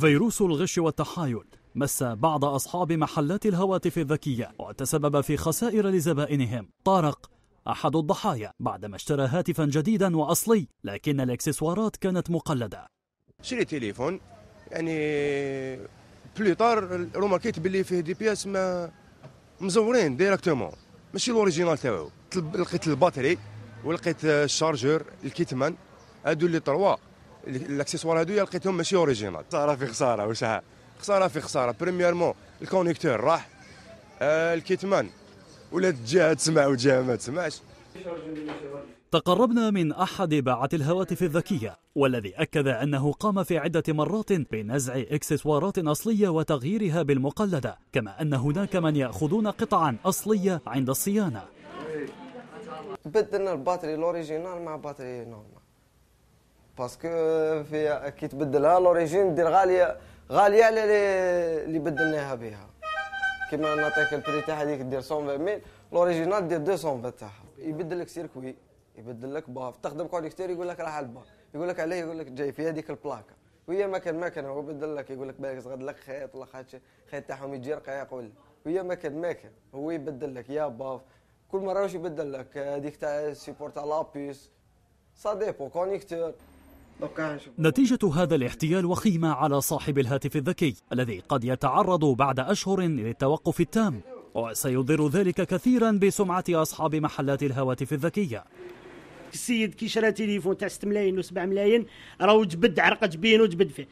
فيروس الغش والتحايل مس بعض أصحاب محلات الهواتف الذكية وتسبب في خسائر لزبائنهم طارق أحد الضحايا بعدما اشترى هاتفا جديدا وأصلي لكن الإكسسوارات كانت مقلدة شري تليفون يعني بليطار روماركيت باللي فيه دي بياس ما مزورين ديراكتومون ماشي الاوريجينال تاعو لقيت الباتري ولقيت الشارجر الكيتمان هادو اللي طروا الاكسسوار هذويا لقيتهم ماشي اوريجينال خساره في خساره واش خساره في خساره بريميرمون الكونيكتور راح آه الكيتمان ولا جهه تسمع وجهه ما تسمعش تقربنا من أحد باعة الهواتف الذكية والذي أكد أنه قام في عدة مرات بنزع إكسسوارات أصلية وتغييرها بالمقلدة كما أن هناك من يأخذون قطعا أصلية عند الصيانة بدلنا الباتري الأوريجينال مع باتري نورمال باسكو في كي تبدلها لوريجين دير غاليه غاليه على اللي بدلناها بها كيما نعطيك البري تاعها هذيك دير 120 ميل لوريجينال دير 220 تاعها يبدل لك سيركوي يبدل لك باف تخدم كونيكتور يقول لك راح على الباف يقول لك عليه يقول لك جاي في هذيك البلاكه وهي ما كان ما كان هو بدل لك يقول لك بالك غد لك خيط ولا خاطش خيط تاعهم يجي رقيق ولا وهي ما كان ما كان هو يبدل لك يا باف كل مره واش يبدل لك هذيك تاع السيبور تاع لابيس سا ديبو كونيكتور نتيجة هذا الاحتيال وخيمة على صاحب الهاتف الذكي الذي قد يتعرض بعد أشهر للتوقف التام وسيضر ذلك كثيرا بسمعة أصحاب محلات الهواتف الذكية السيد كي شرى تليفون تاع 6 ملايين و7 ملايين راهو وجبد عرق جبين وجبد فيه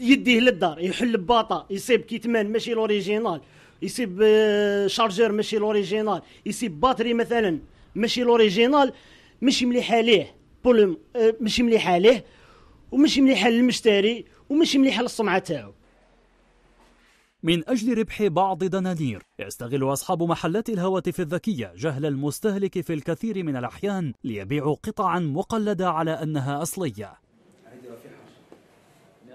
يديه للدار يحل بباطا يصيب كيتمان ماشي لوريجينال يصيب آه، شارجور ماشي لوريجينال يصيب باتري مثلا ماشي لوريجينال ماشي مليحه ليه بولم آه، ماشي مليحه ليه ومشي مليحه للمشتري ومشي مليحه للصمعة تاعو من أجل ربح بعض دنانير يستغل أصحاب محلات الهواتف الذكية جهل المستهلك في الكثير من الأحيان ليبيعوا قطعا مقلدة على أنها أصلية